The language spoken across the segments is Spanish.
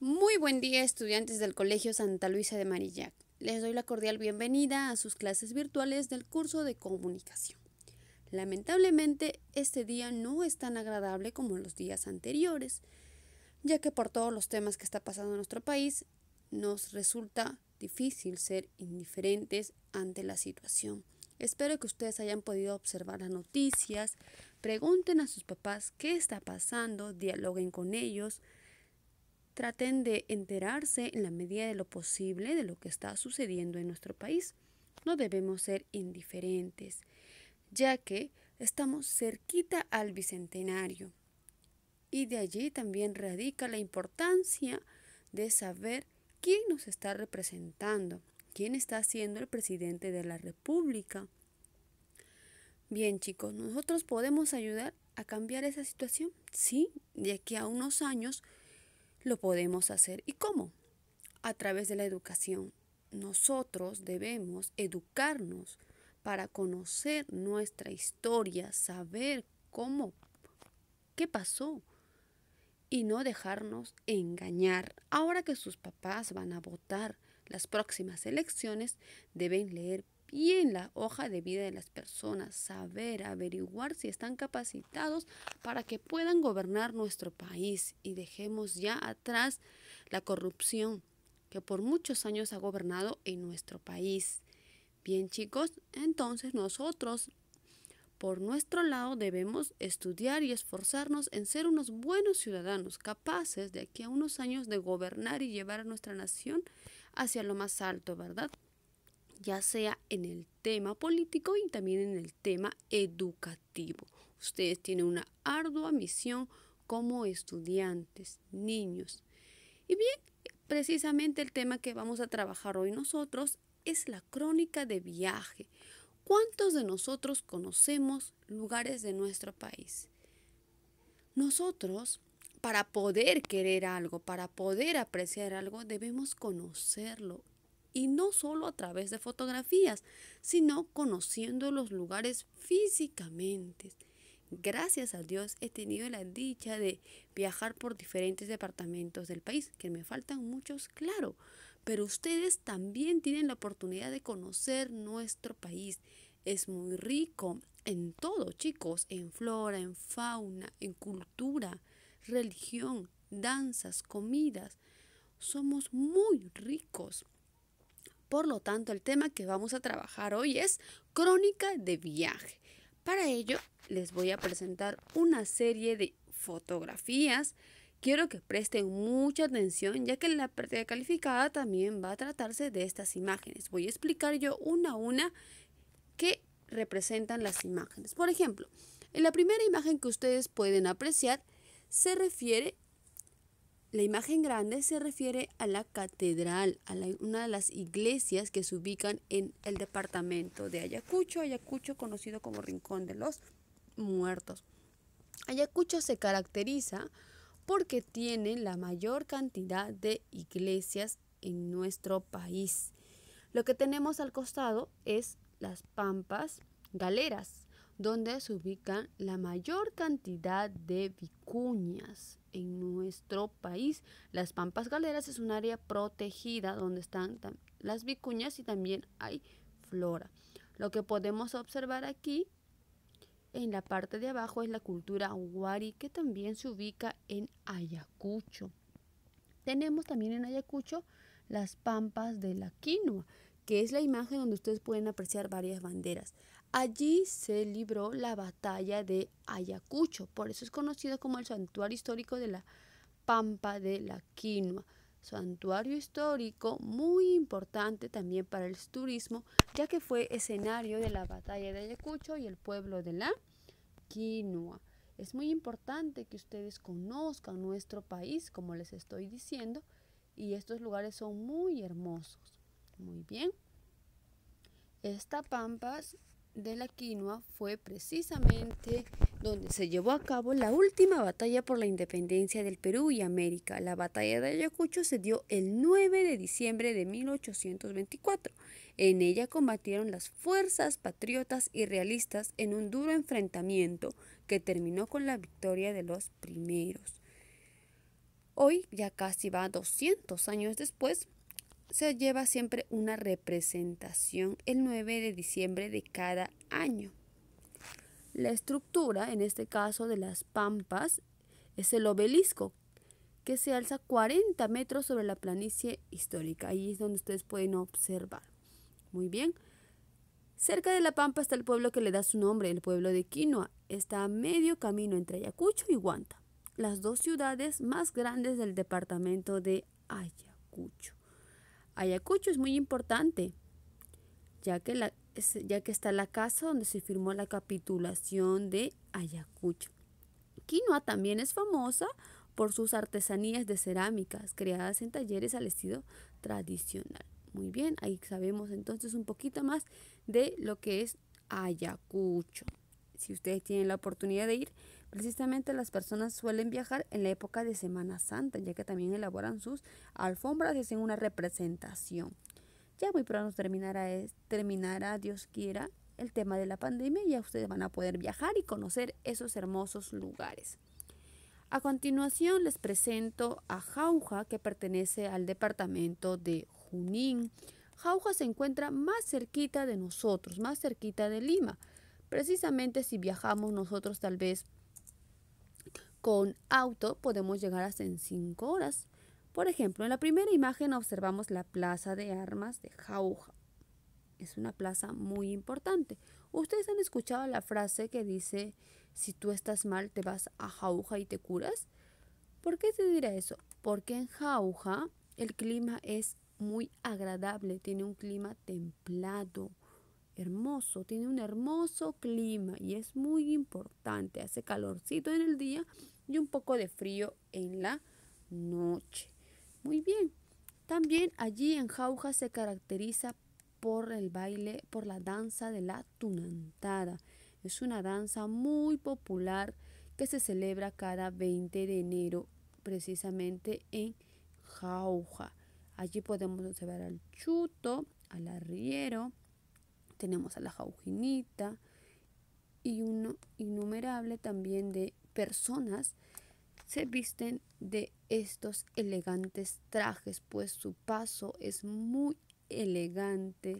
Muy buen día estudiantes del Colegio Santa Luisa de Marillac. Les doy la cordial bienvenida a sus clases virtuales del curso de comunicación. Lamentablemente, este día no es tan agradable como los días anteriores, ya que por todos los temas que está pasando en nuestro país, nos resulta difícil ser indiferentes ante la situación. Espero que ustedes hayan podido observar las noticias, pregunten a sus papás qué está pasando, dialoguen con ellos, traten de enterarse en la medida de lo posible de lo que está sucediendo en nuestro país. No debemos ser indiferentes, ya que estamos cerquita al Bicentenario. Y de allí también radica la importancia de saber quién nos está representando, quién está siendo el presidente de la República. Bien chicos, nosotros podemos ayudar a cambiar esa situación. Sí, de aquí a unos años lo podemos hacer. ¿Y cómo? A través de la educación. Nosotros debemos educarnos para conocer nuestra historia, saber cómo, qué pasó y no dejarnos engañar. Ahora que sus papás van a votar las próximas elecciones, deben leer bien la hoja de vida de las personas, saber, averiguar si están capacitados para que puedan gobernar nuestro país y dejemos ya atrás la corrupción que por muchos años ha gobernado en nuestro país. Bien chicos, entonces nosotros por nuestro lado debemos estudiar y esforzarnos en ser unos buenos ciudadanos, capaces de aquí a unos años de gobernar y llevar a nuestra nación hacia lo más alto, ¿verdad? ya sea en el tema político y también en el tema educativo. Ustedes tienen una ardua misión como estudiantes, niños. Y bien, precisamente el tema que vamos a trabajar hoy nosotros es la crónica de viaje. ¿Cuántos de nosotros conocemos lugares de nuestro país? Nosotros, para poder querer algo, para poder apreciar algo, debemos conocerlo y no solo a través de fotografías, sino conociendo los lugares físicamente. Gracias a Dios he tenido la dicha de viajar por diferentes departamentos del país, que me faltan muchos, claro, pero ustedes también tienen la oportunidad de conocer nuestro país. Es muy rico en todo, chicos, en flora, en fauna, en cultura, religión, danzas, comidas. Somos muy ricos. Por lo tanto, el tema que vamos a trabajar hoy es crónica de viaje. Para ello, les voy a presentar una serie de fotografías. Quiero que presten mucha atención ya que la práctica calificada también va a tratarse de estas imágenes. Voy a explicar yo una a una qué representan las imágenes. Por ejemplo, en la primera imagen que ustedes pueden apreciar se refiere la imagen grande se refiere a la catedral, a una de las iglesias que se ubican en el departamento de Ayacucho, Ayacucho conocido como Rincón de los Muertos. Ayacucho se caracteriza porque tiene la mayor cantidad de iglesias en nuestro país. Lo que tenemos al costado es las pampas galeras, donde se ubican la mayor cantidad de vicuñas en nuestro país. Las Pampas Galeras es un área protegida donde están las vicuñas y también hay flora. Lo que podemos observar aquí en la parte de abajo es la cultura huari que también se ubica en Ayacucho. Tenemos también en Ayacucho las pampas de la quinoa, que es la imagen donde ustedes pueden apreciar varias banderas. Allí se libró la batalla de Ayacucho, por eso es conocido como el santuario histórico de la Pampa de la Quinua. santuario histórico muy importante también para el turismo, ya que fue escenario de la batalla de Ayacucho y el pueblo de la Quinua. Es muy importante que ustedes conozcan nuestro país, como les estoy diciendo, y estos lugares son muy hermosos. Muy bien. Esta Pampa de la quinoa fue precisamente donde se llevó a cabo la última batalla por la independencia del Perú y América. La batalla de Ayacucho se dio el 9 de diciembre de 1824. En ella combatieron las fuerzas patriotas y realistas en un duro enfrentamiento que terminó con la victoria de los primeros. Hoy, ya casi va 200 años después, se lleva siempre una representación el 9 de diciembre de cada año. La estructura, en este caso de las pampas, es el obelisco, que se alza 40 metros sobre la planicie histórica. Ahí es donde ustedes pueden observar. Muy bien. Cerca de la pampa está el pueblo que le da su nombre, el pueblo de Quinoa. Está a medio camino entre Ayacucho y Guanta, las dos ciudades más grandes del departamento de Ayacucho. Ayacucho es muy importante, ya que, ya que está la casa donde se firmó la capitulación de Ayacucho. Quinoa también es famosa por sus artesanías de cerámicas creadas en talleres al estilo tradicional. Muy bien, ahí sabemos entonces un poquito más de lo que es Ayacucho. Si ustedes tienen la oportunidad de ir, Precisamente las personas suelen viajar en la época de Semana Santa, ya que también elaboran sus alfombras y hacen una representación. Ya muy pronto terminará, Dios quiera, el tema de la pandemia y ya ustedes van a poder viajar y conocer esos hermosos lugares. A continuación les presento a Jauja, que pertenece al departamento de Junín. Jauja se encuentra más cerquita de nosotros, más cerquita de Lima. Precisamente si viajamos nosotros tal vez con auto podemos llegar hasta en 5 horas. Por ejemplo, en la primera imagen observamos la plaza de armas de Jauja. Es una plaza muy importante. Ustedes han escuchado la frase que dice, si tú estás mal, te vas a Jauja y te curas. ¿Por qué se dirá eso? Porque en Jauja el clima es muy agradable, tiene un clima templado hermoso, tiene un hermoso clima y es muy importante. Hace calorcito en el día y un poco de frío en la noche. Muy bien. También allí en Jauja se caracteriza por el baile, por la danza de la tunantada. Es una danza muy popular que se celebra cada 20 de enero, precisamente en Jauja. Allí podemos observar al chuto, al arriero, tenemos a la jaujinita y un innumerable también de personas se visten de estos elegantes trajes, pues su paso es muy elegante,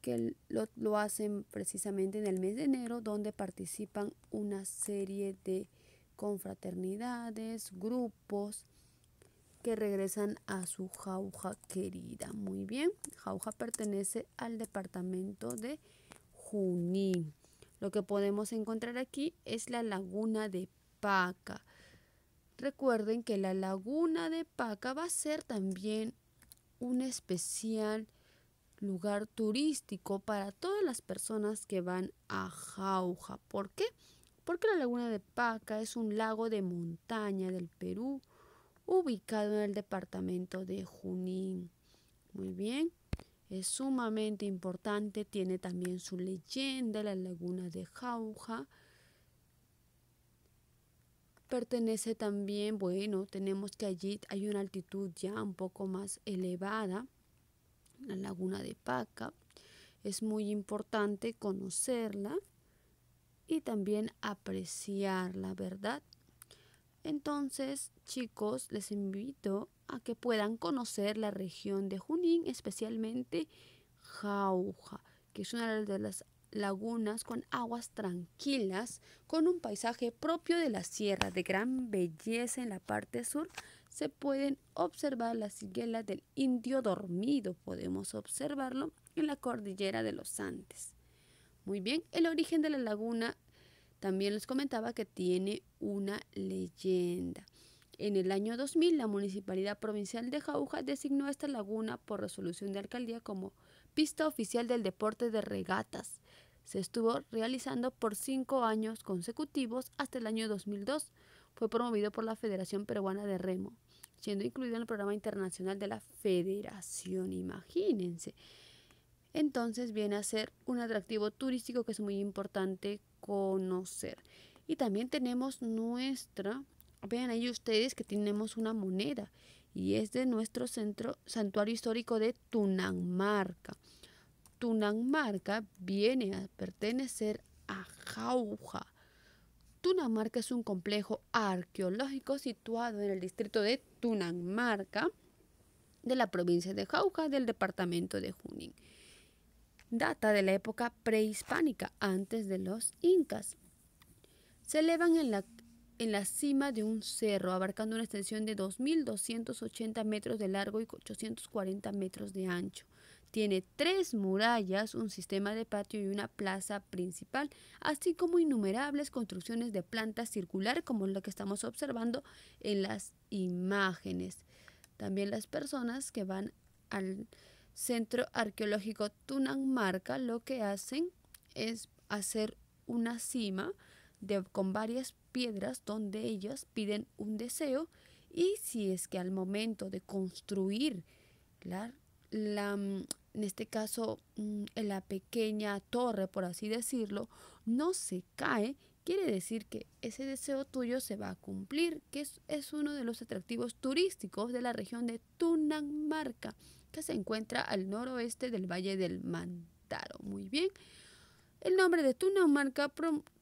que lo, lo, hacen precisamente en el mes de enero, donde participan una serie de confraternidades, grupos, que regresan a su jauja querida. Muy bien, jauja pertenece al departamento de Junín. Lo que podemos encontrar aquí es la laguna de Paca. Recuerden que la laguna de Paca va a ser también un especial lugar turístico para todas las personas que van a Jauja. ¿Por qué? Porque la laguna de Paca es un lago de montaña del Perú ubicado en el departamento de Junín. Muy bien, es sumamente importante, tiene también su leyenda, la laguna de Jauja. Pertenece también, bueno, tenemos que allí hay una altitud ya un poco más elevada, la laguna de Paca. Es muy importante conocerla y también apreciarla, ¿verdad? Entonces, chicos, les invito a que puedan conocer la región de Junín, especialmente Jauja, que es una de las lagunas con aguas tranquilas, con un paisaje propio de la sierra de gran belleza en la parte sur. Se pueden observar las higuelas del indio dormido, podemos observarlo en la cordillera de los Andes. Muy bien, el origen de la laguna también les comentaba que tiene una leyenda. En el año 2000, la Municipalidad Provincial de Jauja designó esta laguna por resolución de alcaldía como pista oficial del deporte de regatas. Se estuvo realizando por cinco años consecutivos hasta el año 2002. Fue promovido por la Federación Peruana de Remo, siendo incluido en el programa internacional de la federación, imagínense. Entonces viene a ser un atractivo turístico que es muy importante conocer. Y también tenemos nuestra, vean ahí ustedes que tenemos una moneda y es de nuestro centro santuario histórico de Tunanmarca. Tunanmarca viene a pertenecer a Jauja. Tunanmarca es un complejo arqueológico situado en el distrito de Tunanmarca de la provincia de Jauja del departamento de Junín. Data de la época prehispánica, antes de los incas. Se elevan en la, en la cima de un cerro, abarcando una extensión de 2.280 metros de largo y 840 metros de ancho. Tiene tres murallas, un sistema de patio y una plaza principal, así como innumerables construcciones de planta circular como lo que estamos observando en las imágenes. También las personas que van al, Centro Arqueológico Tunanmarca lo que hacen es hacer una cima de, con varias piedras donde ellas piden un deseo y si es que al momento de construir la, en este caso mm, la pequeña torre por así decirlo no se cae quiere decir que ese deseo tuyo se va a cumplir que es, es uno de los atractivos turísticos de la región de Tunanmarca que se encuentra al noroeste del Valle del Mantaro. Muy bien. El nombre de Tunamarca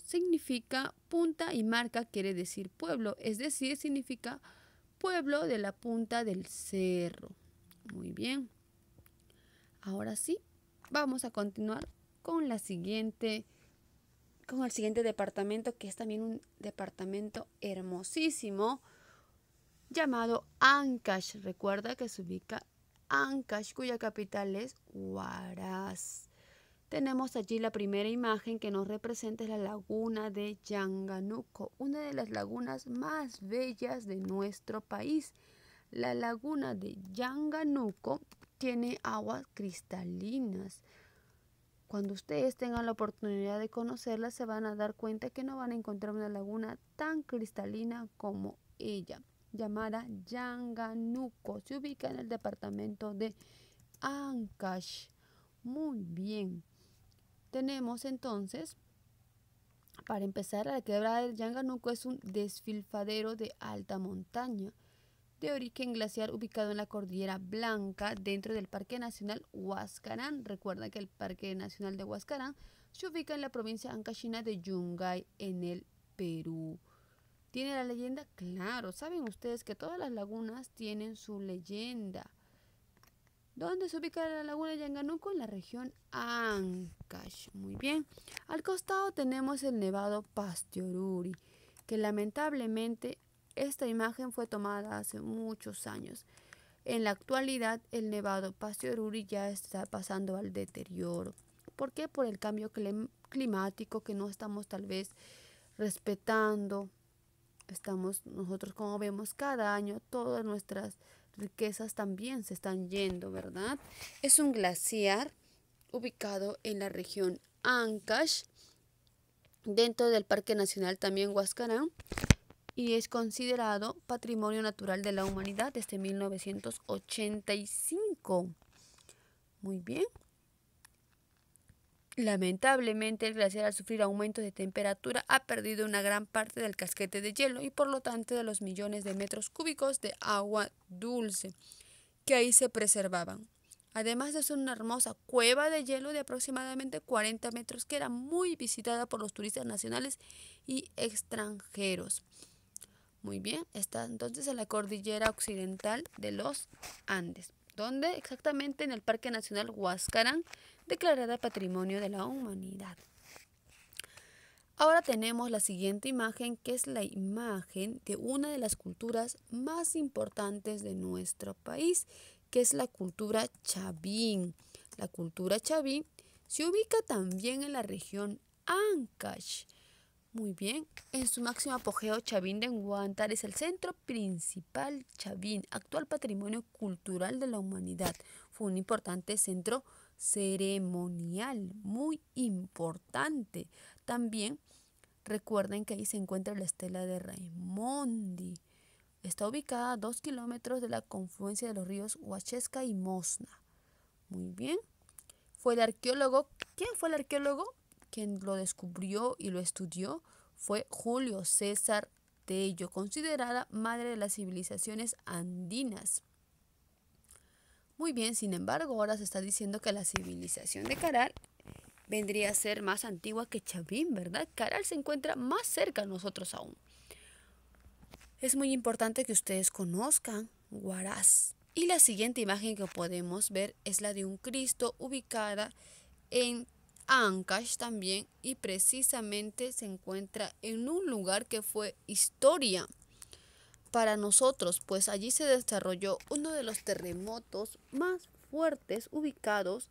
significa punta y marca quiere decir pueblo, es decir, significa pueblo de la punta del cerro. Muy bien. Ahora sí, vamos a continuar con la siguiente con el siguiente departamento que es también un departamento hermosísimo llamado Ancash. Recuerda que se ubica Ancash, cuya capital es Huaraz. Tenemos allí la primera imagen que nos representa la laguna de Yanganuco, una de las lagunas más bellas de nuestro país. La laguna de Yanganuco tiene aguas cristalinas. Cuando ustedes tengan la oportunidad de conocerla, se van a dar cuenta que no van a encontrar una laguna tan cristalina como ella llamada Yanganuco. Se ubica en el departamento de Ancash. Muy bien. Tenemos entonces, para empezar, la quebrada del Yanganuco es un desfilfadero de alta montaña de origen glaciar ubicado en la Cordillera Blanca dentro del Parque Nacional Huascarán. Recuerda que el Parque Nacional de Huascarán se ubica en la provincia ancashina de Yungay, en el Perú. ¿Tiene la leyenda? Claro, saben ustedes que todas las lagunas tienen su leyenda. ¿Dónde se ubica la laguna de Yanganuco? En la región Ancash. Muy bien. Al costado tenemos el nevado Pastioruri, que lamentablemente esta imagen fue tomada hace muchos años. En la actualidad, el nevado Pastioruri ya está pasando al deterioro. ¿Por qué? Por el cambio climático que no estamos tal vez respetando estamos nosotros como vemos cada año todas nuestras riquezas también se están yendo, ¿verdad? Es un glaciar ubicado en la región Ancash, dentro del Parque Nacional también Huascarán, ¿ah? y es considerado Patrimonio Natural de la Humanidad desde 1985. Muy bien. Lamentablemente, el glaciar al sufrir aumentos de temperatura ha perdido una gran parte del casquete de hielo y por lo tanto de los millones de metros cúbicos de agua dulce que ahí se preservaban. Además es una hermosa cueva de hielo de aproximadamente 40 metros que era muy visitada por los turistas nacionales y extranjeros. Muy bien, está entonces en la cordillera occidental de los Andes, donde exactamente en el Parque Nacional Huascarán declarada Patrimonio de la Humanidad. Ahora tenemos la siguiente imagen, que es la imagen de una de las culturas más importantes de nuestro país, que es la cultura Chavín. La cultura Chavín se ubica también en la región Ancash. Muy bien, en su máximo apogeo, Chavín de Nguantar es el centro principal Chavín, actual patrimonio cultural de la humanidad. Fue un importante centro ceremonial, muy importante. También recuerden que ahí se encuentra la estela de Raimondi. Está ubicada a dos kilómetros de la confluencia de los ríos Huachesca y Mosna. Muy bien. Fue el arqueólogo. ¿Quién fue el arqueólogo? Quien lo descubrió y lo estudió fue Julio César Tello, considerada madre de las civilizaciones andinas. Muy bien, sin embargo, ahora se está diciendo que la civilización de Caral vendría a ser más antigua que Chavín, ¿verdad? Caral se encuentra más cerca a nosotros aún. Es muy importante que ustedes conozcan Huaraz. Y la siguiente imagen que podemos ver es la de un Cristo ubicada en Ancash también y precisamente se encuentra en un lugar que fue historia para nosotros, pues allí se desarrolló uno de los terremotos más fuertes ubicados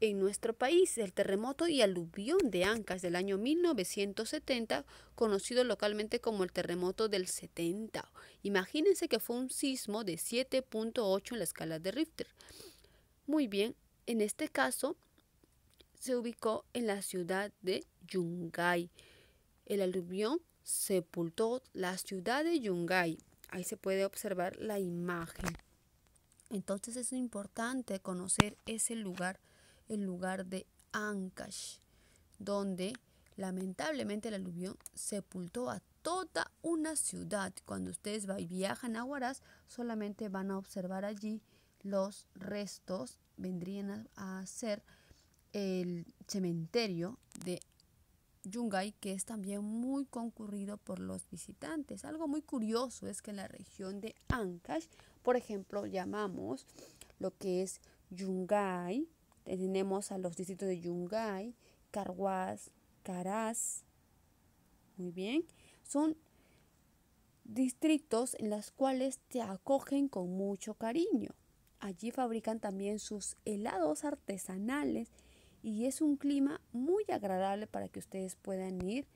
en nuestro país, el terremoto y aluvión de Ancas del año 1970, conocido localmente como el terremoto del 70. Imagínense que fue un sismo de 7.8 en la escala de Richter. Muy bien, en este caso se ubicó en la ciudad de Yungay. El aluvión sepultó la ciudad de Yungay. Ahí se puede observar la imagen. Entonces es importante conocer ese lugar, el lugar de Ancash, donde lamentablemente el aluvión sepultó a toda una ciudad. Cuando ustedes viajan a Huaraz, solamente van a observar allí los restos, vendrían a, a ser el cementerio de Yungay, que es también muy concurrido por los visitantes. Algo muy curioso es que en la región de Ancash, por ejemplo, llamamos lo que es Yungay, tenemos a los distritos de Yungay, Carhuaz, Caraz, muy bien, son distritos en los cuales te acogen con mucho cariño. Allí fabrican también sus helados artesanales y es un clima muy agradable para que ustedes puedan ir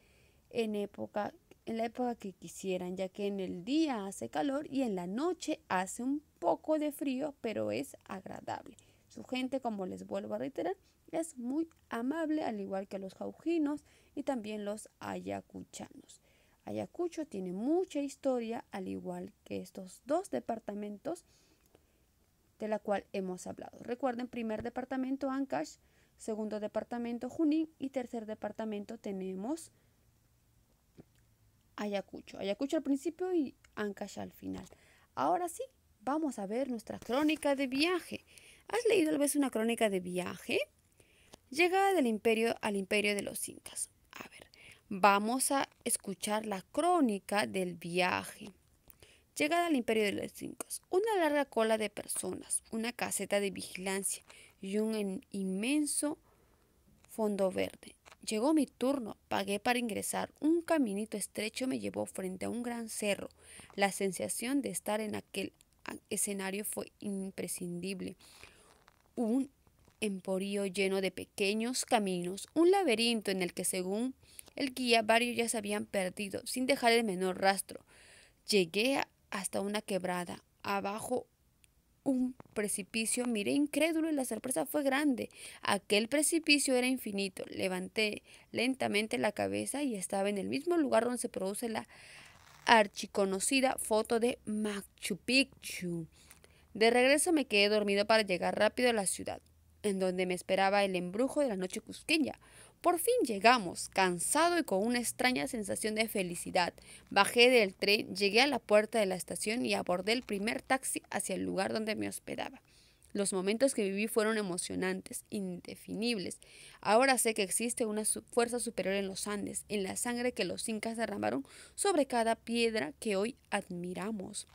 en época en la época que quisieran, ya que en el día hace calor y en la noche hace un poco de frío, pero es agradable. Su gente, como les vuelvo a reiterar, es muy amable, al igual que los jaujinos y también los ayacuchanos. Ayacucho tiene mucha historia, al igual que estos dos departamentos de la cual hemos hablado. Recuerden, primer departamento Ancash, Segundo departamento, Junín. Y tercer departamento tenemos Ayacucho. Ayacucho al principio y Ancash al final. Ahora sí, vamos a ver nuestra crónica de viaje. ¿Has leído alguna vez una crónica de viaje? Llegada del imperio al imperio de los incas. A ver, vamos a escuchar la crónica del viaje. Llegada al imperio de los incas. Una larga cola de personas, una caseta de vigilancia, y un inmenso fondo verde. Llegó mi turno, pagué para ingresar. Un caminito estrecho me llevó frente a un gran cerro. La sensación de estar en aquel escenario fue imprescindible. Un emporío lleno de pequeños caminos, un laberinto en el que según el guía varios ya se habían perdido, sin dejar el menor rastro. Llegué hasta una quebrada. Abajo un precipicio, miré incrédulo y la sorpresa fue grande. Aquel precipicio era infinito. Levanté lentamente la cabeza y estaba en el mismo lugar donde se produce la archiconocida foto de Machu Picchu. De regreso me quedé dormido para llegar rápido a la ciudad, en donde me esperaba el embrujo de la noche cusqueña, por fin llegamos, cansado y con una extraña sensación de felicidad. Bajé del tren, llegué a la puerta de la estación y abordé el primer taxi hacia el lugar donde me hospedaba. Los momentos que viví fueron emocionantes, indefinibles. Ahora sé que existe una fuerza superior en los Andes, en la sangre que los incas derramaron sobre cada piedra que hoy admiramos.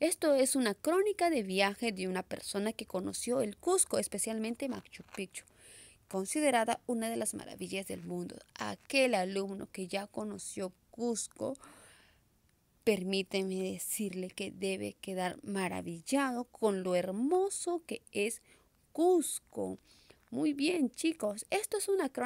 Esto es una crónica de viaje de una persona que conoció el Cusco, especialmente Machu Picchu considerada una de las maravillas del mundo. Aquel alumno que ya conoció Cusco, permíteme decirle que debe quedar maravillado con lo hermoso que es Cusco. Muy bien, chicos, esto es una crónica.